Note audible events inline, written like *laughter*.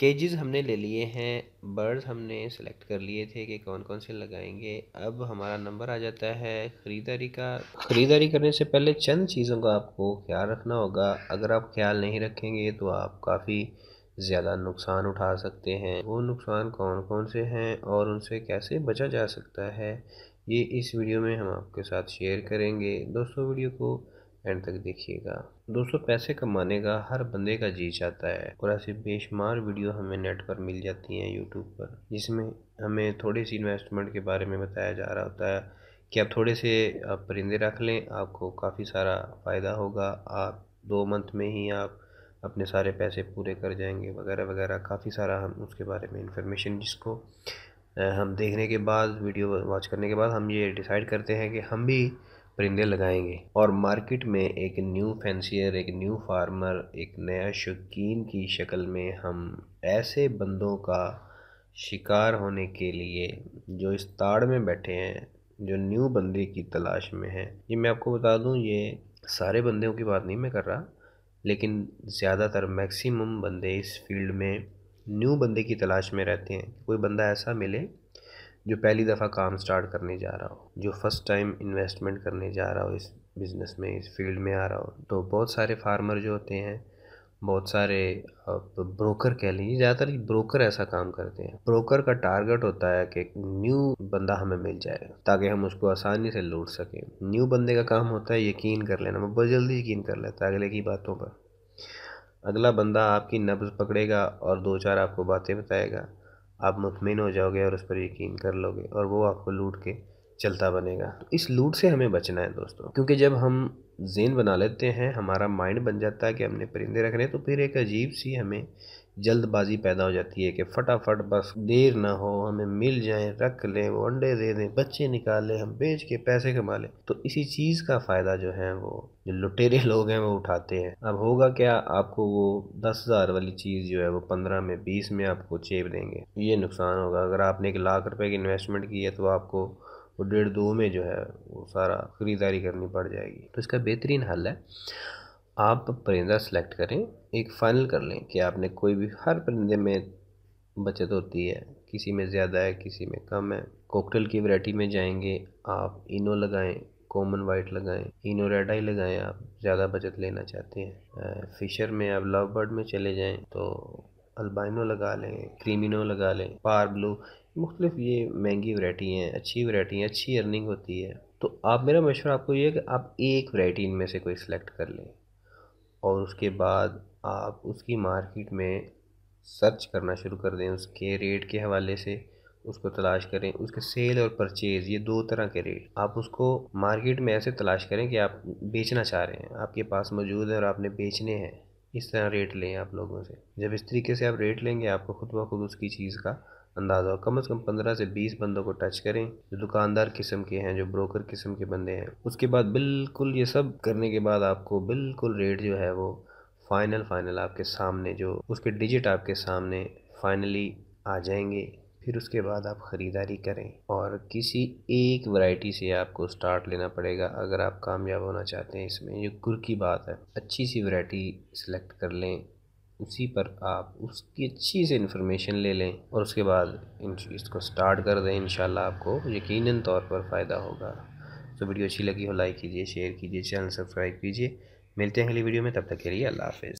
केजेस हमने ले लिए हैं बर्ड्स हमने सेलेक्ट कर लिए थे कि कौन कौन से लगाएंगे अब हमारा नंबर आ जाता है ख़रीदारी का ख़रीदारी करने से पहले चंद चीज़ों का आपको ख्याल रखना होगा अगर आप ख्याल नहीं रखेंगे तो आप काफ़ी ज़्यादा नुकसान उठा सकते हैं वो नुकसान कौन कौन से हैं और उनसे कैसे बचा जा सकता है ये इस वीडियो में हम आपके साथ शेयर करेंगे दोस्तों वीडियो को एंड तक देखिएगा दोस्तों पैसे कमाने का हर बंदे का जी चाहता है और ऐसी बेशुमार वीडियो हमें नेट पर मिल जाती हैं यूट्यूब पर जिसमें हमें थोड़े से इन्वेस्टमेंट के बारे में बताया जा रहा होता है कि आप थोड़े से आप परिंदे रख लें आपको काफ़ी सारा फ़ायदा होगा आप दो मंथ में ही आप अपने सारे पैसे पूरे कर जाएंगे वगैरह वगैरह काफ़ी सारा हम उसके बारे में इंफॉर्मेशन जिसको हम देखने के बाद वीडियो वॉच करने के बाद हम ये डिसाइड करते हैं कि हम भी परिंदे लगाएंगे और मार्केट में एक न्यू फैंसियर एक न्यू फार्मर एक नया शौकीन की शक्ल में हम ऐसे बंदों का शिकार होने के लिए जो इस ताड़ में बैठे हैं जो न्यू बंदे की तलाश में है ये मैं आपको बता दूं ये सारे बंदों की बात नहीं मैं कर रहा लेकिन ज़्यादातर मैक्सिमम बंदे इस फील्ड में न्यू बंदे की तलाश में रहते हैं कोई बंदा ऐसा मिले जो पहली दफ़ा काम स्टार्ट करने जा रहा हो जो फर्स्ट टाइम इन्वेस्टमेंट करने जा रहा हो इस बिज़नेस में इस फील्ड में आ रहा हो तो बहुत सारे फार्मर जो होते हैं बहुत सारे ब्रोकर कह लीजिए ज़्यादातर ब्रोकर ऐसा काम करते हैं ब्रोकर का टारगेट होता है कि न्यू बंदा हमें मिल जाएगा ताकि हम उसको आसानी से लूट सकें न्यू बंदे का काम होता है यकीन कर लेना वो बहुत जल्दी यकीन कर लेता है अगले की बातों पर अगला बंदा आपकी नब्ज पकड़ेगा और दो चार आपको बातें बताएगा आप मुतमिन हो जाओगे और उस पर यकीन कर लोगे और वो आपको लूट के चलता बनेगा तो इस लूट से हमें बचना है दोस्तों क्योंकि जब हम जेन बना लेते हैं हमारा माइंड बन जाता है कि हमने परिंदे रखने तो फिर एक अजीब सी हमें जल्दबाजी पैदा हो जाती है कि फटाफट बस देर ना हो हमें मिल जाए रख लें वो अंडे दे दें बच्चे निकाल लें हम बेच के पैसे कमा लें तो इसी चीज़ का फ़ायदा जो है वो जो लुटेरे *laughs* लोग हैं वो उठाते हैं अब होगा क्या आपको वो दस हज़ार वाली चीज़ जो है वो पंद्रह में बीस में आपको चेप देंगे ये नुकसान होगा अगर आपने एक लाख रुपये की इन्वेस्टमेंट की है तो आपको वो डेढ़ दो में जो है वो सारा ख़रीदारी करनी पड़ जाएगी तो इसका बेहतरीन हल है आप परिंदा सेलेक्ट करें एक फ़ाइनल कर लें कि आपने कोई भी हर परिंदे में बचत होती है किसी में ज़्यादा है किसी में कम है कोकटल की वैरायटी में जाएंगे आप इनो लगाएं कॉमन वाइट लगाएं इनो रेड आई लगाएं आप ज़्यादा बचत लेना चाहते हैं फिशर में आप लव बर्ड में चले जाएं तो अल्बाइनो लगा लें क्रीमिनो लगा लें पार ब्लू मुख्तलिफ ये महंगी वैरायटी हैं अच्छी वैरायटी हैं अच्छी अर्निंग होती है तो आप मेरा मशवरा आपको ये है कि आप एक वैरायटी इनमें से कोई सिलेक्ट कर लें और उसके बाद आप उसकी मार्केट में सर्च करना शुरू कर दें उसके रेट के हवाले से उसको तलाश करें उसके सेल और परचेज़ ये दो तरह के रेट आप उसको मार्केट में ऐसे तलाश करें कि आप बेचना चाह रहे हैं आपके पास मौजूद है और आपने बेचने हैं इस तरह रेट लें आप लोगों से जब इस तरीके से आप रेट लेंगे आपको खुद ब खुद उसकी चीज़ का अंदाज़ा हो कम अज़ कम पंद्रह से बीस बंदों को टच करें जो दुकानदार किस्म के हैं जो ब्रोकर किस्म के बंदे हैं उसके बाद बिल्कुल ये सब करने के बाद आपको बिल्कुल रेट जो है वो फाइनल फाइनल आपके सामने जो उसके डिजिट आपके सामने फाइनली आ जाएंगे फिर उसके बाद आप ख़रीदारी करें और किसी एक वैरायटी से आपको स्टार्ट लेना पड़ेगा अगर आप कामयाब होना चाहते हैं इसमें ये कुर की बात है अच्छी सी वैरायटी सिलेक्ट कर लें उसी पर आप उसकी अच्छी से इन्फॉर्मेशन ले लें और उसके बाद इसको स्टार्ट कर दें इन आपको यकीन तौर पर फ़ायदा होगा तो वीडियो अच्छी लगी हो लाइक कीजिए शेयर कीजिए चैनल सब्सक्राइब कीजिए मिलते हैं अगली वीडियो में तब तक के लिए अल्लाह हाफ